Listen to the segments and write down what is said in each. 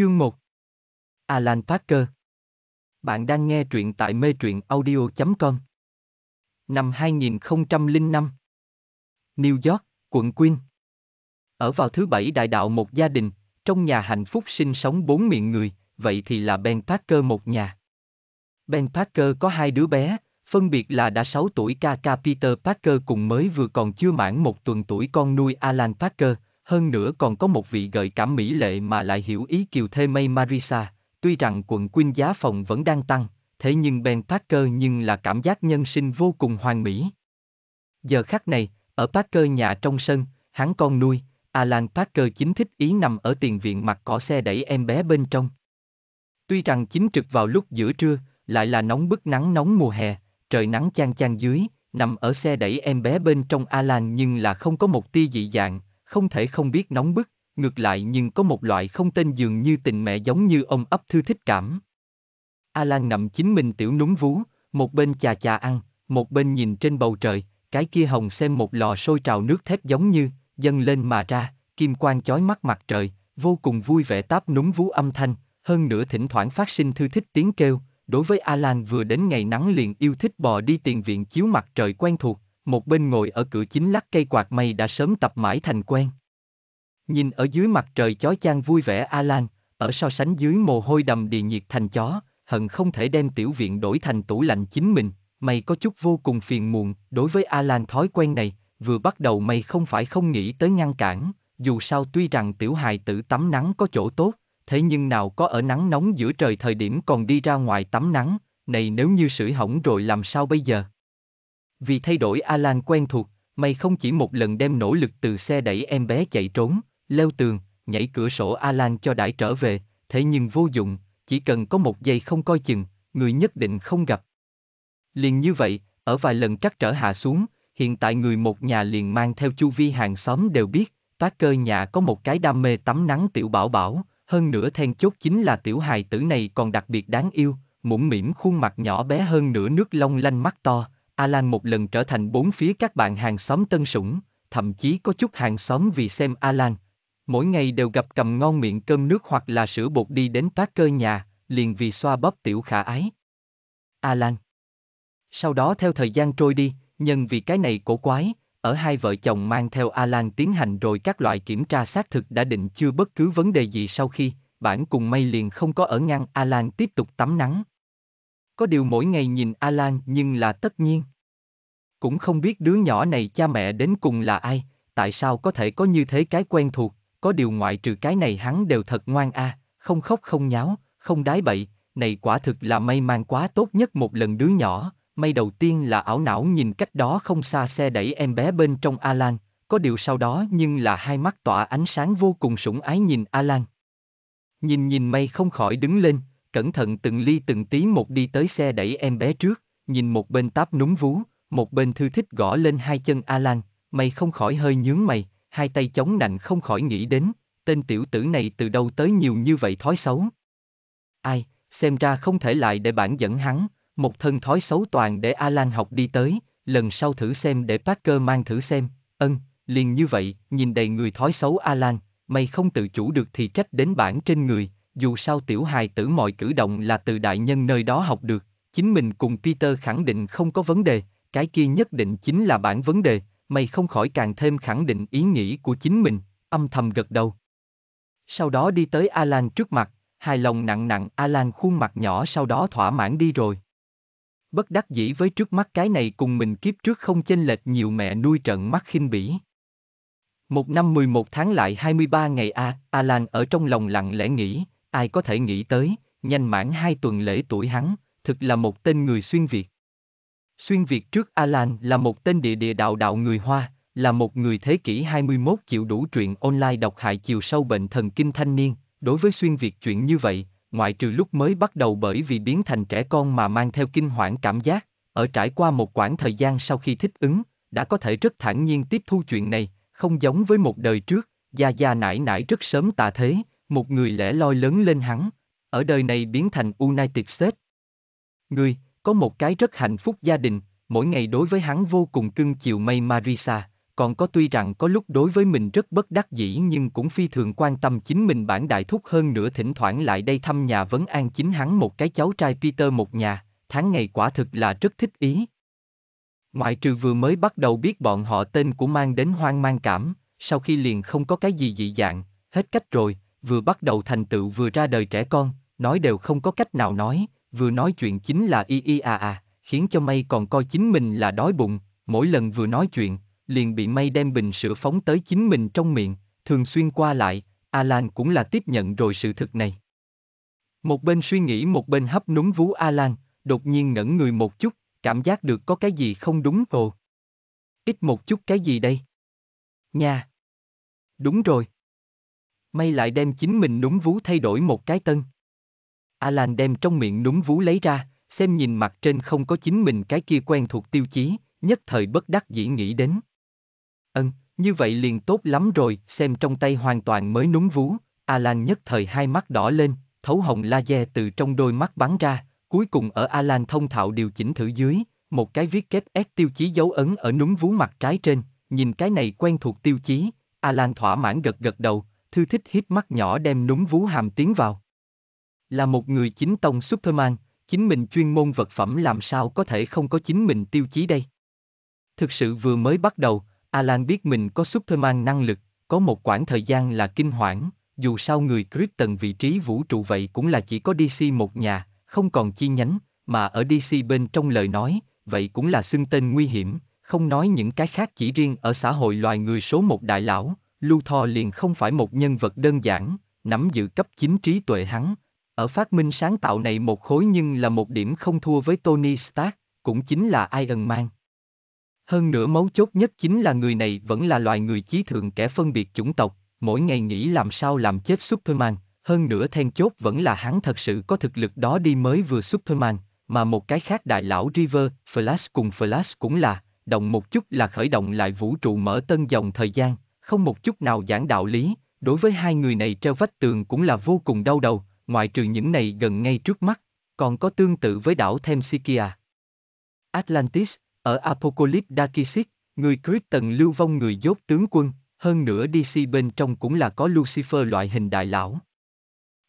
Chương 1 Alan Parker Bạn đang nghe truyện tại mê truyện audio.com Năm 2005 New York, quận Queen Ở vào thứ bảy đại đạo một gia đình, trong nhà hạnh phúc sinh sống bốn miệng người, vậy thì là Ben Parker một nhà. Ben Parker có hai đứa bé, phân biệt là đã 6 tuổi ca ca Peter Parker cùng mới vừa còn chưa mãn một tuần tuổi con nuôi Alan Parker, hơn nữa còn có một vị gợi cảm mỹ lệ mà lại hiểu ý kiều thê mây Marisa, tuy rằng quận Quynh giá phòng vẫn đang tăng, thế nhưng Ben Parker nhưng là cảm giác nhân sinh vô cùng hoàn mỹ. Giờ khắc này, ở Parker nhà trong sân, hắn con nuôi, Alan Parker chính thích ý nằm ở tiền viện mặt cỏ xe đẩy em bé bên trong. Tuy rằng chính trực vào lúc giữa trưa, lại là nóng bức nắng nóng mùa hè, trời nắng chan chan dưới, nằm ở xe đẩy em bé bên trong Alan nhưng là không có một tia dị dạng, không thể không biết nóng bức, ngược lại nhưng có một loại không tên dường như tình mẹ giống như ông ấp thư thích cảm. Alan nằm chính mình tiểu núng vú, một bên chà chà ăn, một bên nhìn trên bầu trời, cái kia hồng xem một lò sôi trào nước thép giống như, dâng lên mà ra, kim quang chói mắt mặt trời, vô cùng vui vẻ táp núng vú âm thanh, hơn nữa thỉnh thoảng phát sinh thư thích tiếng kêu, đối với Alan vừa đến ngày nắng liền yêu thích bò đi tiền viện chiếu mặt trời quen thuộc, một bên ngồi ở cửa chính lắc cây quạt mây đã sớm tập mãi thành quen. Nhìn ở dưới mặt trời chói chang vui vẻ Alan, ở so sánh dưới mồ hôi đầm đìa nhiệt thành chó, hận không thể đem tiểu viện đổi thành tủ lạnh chính mình, mày có chút vô cùng phiền muộn, đối với Alan thói quen này, vừa bắt đầu mày không phải không nghĩ tới ngăn cản, dù sao tuy rằng tiểu hài tử tắm nắng có chỗ tốt, thế nhưng nào có ở nắng nóng giữa trời thời điểm còn đi ra ngoài tắm nắng, này nếu như sưởi hỏng rồi làm sao bây giờ? Vì thay đổi Alan quen thuộc, mày không chỉ một lần đem nỗ lực từ xe đẩy em bé chạy trốn, leo tường, nhảy cửa sổ Alan cho đãi trở về, thế nhưng vô dụng, chỉ cần có một giây không coi chừng, người nhất định không gặp. Liền như vậy, ở vài lần trắc trở hạ xuống, hiện tại người một nhà liền mang theo chu vi hàng xóm đều biết, tác cơ nhà có một cái đam mê tắm nắng tiểu bảo bảo, hơn nữa then chốt chính là tiểu hài tử này còn đặc biệt đáng yêu, mũm mỉm khuôn mặt nhỏ bé hơn nửa nước long lanh mắt to, Alan một lần trở thành bốn phía các bạn hàng xóm tân sủng, thậm chí có chút hàng xóm vì xem Alan. Mỗi ngày đều gặp cầm ngon miệng cơm nước hoặc là sữa bột đi đến cơ nhà, liền vì xoa bóp tiểu khả ái. Alan. Sau đó theo thời gian trôi đi, nhân vì cái này cổ quái, ở hai vợ chồng mang theo Alan tiến hành rồi các loại kiểm tra xác thực đã định chưa bất cứ vấn đề gì sau khi, bản cùng may liền không có ở ngang Alan tiếp tục tắm nắng, có điều mỗi ngày nhìn Alan nhưng là tất nhiên. Cũng không biết đứa nhỏ này cha mẹ đến cùng là ai, tại sao có thể có như thế cái quen thuộc, có điều ngoại trừ cái này hắn đều thật ngoan a, à, không khóc không nháo, không đái bậy, này quả thực là may mang quá tốt nhất một lần đứa nhỏ, may đầu tiên là ảo não nhìn cách đó không xa xe đẩy em bé bên trong Alan, có điều sau đó nhưng là hai mắt tỏa ánh sáng vô cùng sủng ái nhìn Alan. Nhìn nhìn mây không khỏi đứng lên, cẩn thận từng ly từng tí một đi tới xe đẩy em bé trước, nhìn một bên táp núm vú, một bên thư thích gõ lên hai chân a lan mày không khỏi hơi nhướng mày, hai tay chống nạnh không khỏi nghĩ đến, tên tiểu tử này từ đâu tới nhiều như vậy thói xấu. Ai, xem ra không thể lại để bản dẫn hắn, một thân thói xấu toàn để a lan học đi tới, lần sau thử xem để Parker mang thử xem, ân, liền như vậy, nhìn đầy người thói xấu a lan mày không tự chủ được thì trách đến bản trên người, dù sao tiểu hài tử mọi cử động là từ đại nhân nơi đó học được, chính mình cùng Peter khẳng định không có vấn đề, cái kia nhất định chính là bản vấn đề, mày không khỏi càng thêm khẳng định ý nghĩ của chính mình, âm thầm gật đầu. Sau đó đi tới Alan trước mặt, hài lòng nặng nặng Alan khuôn mặt nhỏ sau đó thỏa mãn đi rồi. Bất đắc dĩ với trước mắt cái này cùng mình kiếp trước không chênh lệch nhiều mẹ nuôi trận mắt khinh bỉ. Một năm 11 tháng lại 23 ngày A, Alan ở trong lòng lặng lẽ nghĩ, ai có thể nghĩ tới, nhanh mãn hai tuần lễ tuổi hắn, thực là một tên người xuyên Việt. Xuyên Việt trước Alan là một tên địa địa đạo đạo người Hoa, là một người thế kỷ 21 chịu đủ truyện online độc hại chiều sâu bệnh thần kinh thanh niên, đối với xuyên Việt chuyện như vậy, ngoại trừ lúc mới bắt đầu bởi vì biến thành trẻ con mà mang theo kinh hoảng cảm giác, ở trải qua một quãng thời gian sau khi thích ứng, đã có thể rất thản nhiên tiếp thu chuyện này, không giống với một đời trước, gia gia nải nải rất sớm tạ thế, một người lẻ loi lớn lên hắn, ở đời này biến thành United States. Người, có một cái rất hạnh phúc gia đình, mỗi ngày đối với hắn vô cùng cưng chiều May Marisa, còn có tuy rằng có lúc đối với mình rất bất đắc dĩ nhưng cũng phi thường quan tâm chính mình bản đại thúc hơn nữa thỉnh thoảng lại đây thăm nhà vấn an chính hắn một cái cháu trai Peter một nhà, tháng ngày quả thực là rất thích ý. Ngoại trừ vừa mới bắt đầu biết bọn họ tên của mang đến hoang mang cảm, sau khi liền không có cái gì dị dạng, hết cách rồi, vừa bắt đầu thành tựu vừa ra đời trẻ con, nói đều không có cách nào nói, vừa nói chuyện chính là y y à à, khiến cho mây còn coi chính mình là đói bụng, mỗi lần vừa nói chuyện, liền bị mây đem bình sữa phóng tới chính mình trong miệng, thường xuyên qua lại, Alan cũng là tiếp nhận rồi sự thực này. Một bên suy nghĩ một bên hấp núm vú Alan, đột nhiên ngẩn người một chút, cảm giác được có cái gì không đúng rồi. Ít một chút cái gì đây? Nha! Đúng rồi. May lại đem chính mình núng vú thay đổi một cái tân. Alan đem trong miệng núng vú lấy ra, xem nhìn mặt trên không có chính mình cái kia quen thuộc tiêu chí, nhất thời bất đắc dĩ nghĩ đến. Ân, như vậy liền tốt lắm rồi, xem trong tay hoàn toàn mới núng vú, Alan nhất thời hai mắt đỏ lên, thấu hồng laser từ trong đôi mắt bắn ra, cuối cùng ở Alan thông thạo điều chỉnh thử dưới, một cái viết kép S tiêu chí dấu ấn ở núng vú mặt trái trên, nhìn cái này quen thuộc tiêu chí, Alan thỏa mãn gật gật đầu, thư thích hiếp mắt nhỏ đem núm vú hàm tiến vào. Là một người chính tông Superman, chính mình chuyên môn vật phẩm làm sao có thể không có chính mình tiêu chí đây. Thực sự vừa mới bắt đầu, Alan biết mình có Superman năng lực, có một quãng thời gian là kinh hoảng, dù sao người Krypton vị trí vũ trụ vậy cũng là chỉ có DC một nhà, không còn chi nhánh, mà ở DC bên trong lời nói, vậy cũng là xưng tên nguy hiểm, không nói những cái khác chỉ riêng ở xã hội loài người số một đại lão, Lưu Thọ liền không phải một nhân vật đơn giản, nắm giữ cấp chính trí tuệ hắn. Ở phát minh sáng tạo này một khối nhưng là một điểm không thua với Tony Stark, cũng chính là Iron Man. Hơn nữa mấu chốt nhất chính là người này vẫn là loài người chí thượng kẻ phân biệt chủng tộc, mỗi ngày nghĩ làm sao làm chết Superman, hơn nữa then chốt vẫn là hắn thật sự có thực lực đó đi mới vừa Superman, mà một cái khác đại lão River, Flash cùng Flash cũng là, động một chút là khởi động lại vũ trụ mở tân dòng thời gian, không một chút nào giảng đạo lý, đối với hai người này treo vách tường cũng là vô cùng đau đầu, ngoại trừ những này gần ngay trước mắt, còn có tương tự với đảo Themsikia. Atlantis, ở Apocalypse Dakisic, người Krypton lưu vong người dốt tướng quân, hơn nữa DC bên trong cũng là có Lucifer loại hình đại lão.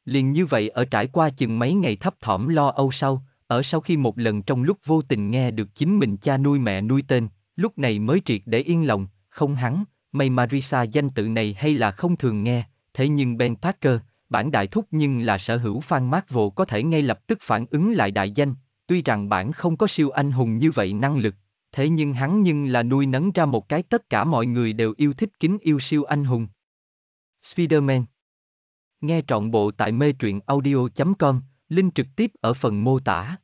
Liền như vậy ở trải qua chừng mấy ngày thấp thỏm lo âu sau, ở sau khi một lần trong lúc vô tình nghe được chính mình cha nuôi mẹ nuôi tên, lúc này mới triệt để yên lòng, không hắn, May Marisa danh tự này hay là không thường nghe, thế nhưng Ben Parker, bản đại thúc nhưng là sở hữu fan Marvel có thể ngay lập tức phản ứng lại đại danh, tuy rằng bản không có siêu anh hùng như vậy năng lực, thế nhưng hắn nhưng là nuôi nấng ra một cái tất cả mọi người đều yêu thích kính yêu siêu anh hùng. Spider-Man Nghe trọn bộ tại mê truyện audio.com, link trực tiếp ở phần mô tả.